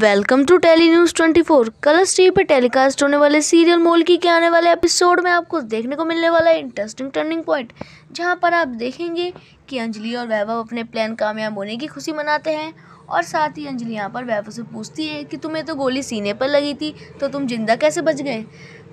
welcome to tele news twenty four Colors TV पर telecast होने वाले सीरियल मोल की के आने वाले एपिसोड में आपको देखने को मिलने वाला है इंटरेस्टिंग टर्निंग पॉइंट जहां पर आप देखेंगे कि अंजलि और वैभव अपने प्लान कामयाब होने की खुशी मनाते हैं और साथ ही अंजलि यहाँ पर वैभव से पूछती है कि तुम्हें तो गोली सीने पर लगी थी तो तुम जिंदा कैसे बच गए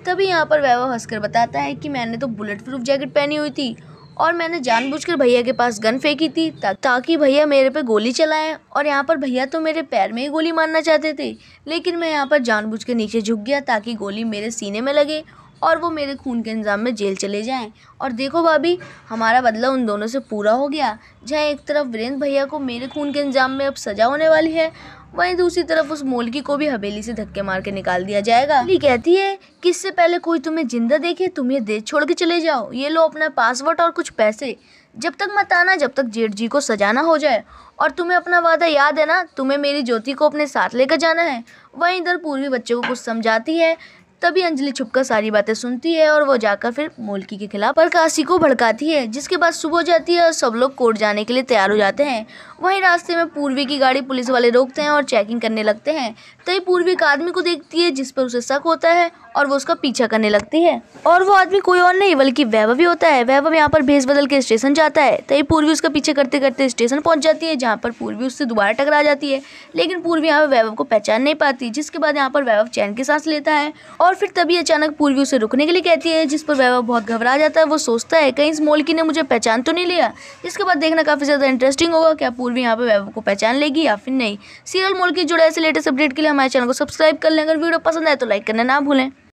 तभी यहाँ पर वैभव हंसकर बताता है कि मैंने तो बुलेट प्रूफ जैकेट पहनी हुई थी और मैंने जानबूझकर भैया के पास गन फेंकी थी ताकि भैया मेरे पे गोली चलाएं और यहाँ पर भैया तो मेरे पैर में ही गोली मारना चाहते थे लेकिन मैं यहाँ पर जानबूझ नीचे झुक गया ताकि गोली मेरे सीने में लगे और वो मेरे खून के इंजाम में जेल चले जाएं और देखो भाभी हमारा बदला उन दोनों से पूरा हो गया जहाँ एक तरफ वीरेंद्र भैया को मेरे खून के इंजाम में अब सज़ा होने वाली है वहीं दूसरी तरफ उस मोलकी को भी हवेली से धक्के मार के निकाल दिया जाएगा ये कहती है कि इससे पहले कोई तुम्हें जिंदा देखे तुम ये देश छोड़ के चले जाओ ये लो अपना पासवर्ड और कुछ पैसे जब तक मत आना जब तक जेठ जी को सजाना हो जाए और तुम्हें अपना वादा याद है ना तुम्हें मेरी ज्योति को अपने साथ लेकर जाना है वहीं इधर पूर्वी बच्चे को कुछ समझाती है तभी अंजलि छुपकर सारी बातें सुनती है और वो जाकर फिर मोलकी के खिलाफ प्रकाशी को भड़काती है जिसके बाद सुबह हो जाती है और सब लोग कोर्ट जाने के लिए तैयार हो जाते हैं वहीं रास्ते में पूर्वी की गाड़ी पुलिस वाले रोकते हैं और चेकिंग करने लगते हैं तभी पूर्वी एक आदमी को देखती है जिस पर उसे शक होता है और वो उसका पीछा करने लगती है और वो आदमी कोई और नहीं बल्कि वैभव भी होता है वैभव यहाँ पर भेस बदल के स्टेशन जाता है तभी पूर्वी उसका पीछे करते करते स्टेशन पहुँच जाती है जहाँ पर पूर्वी उससे दोबारा टकरा जाती है लेकिन पूर्वी यहाँ पर वैभव को पहचान नहीं पाती जिसके बाद यहाँ पर वैभव चैन की सांस लेता है और और फिर तभी अचानक पूर्वी उसे रुकने के लिए कहती है जिस पर वैभव बहुत घबरा जाता है वो सोचता है कहीं इस मोलकी ने मुझे पहचान तो नहीं लिया इसके बाद देखना काफ़ी ज़्यादा इंटरेस्टिंग होगा क्या पूर्वी यहाँ पर वैभव को पहचान लेगी या फिर नहीं सीरियल मोलकी जुड़े ऐसे लेटेस्ट अपडेट के लिए हमारे चैनल को सब्सक्राइब कर लें अगर वीडियो पसंद आए तो लाइक करना ना भूलें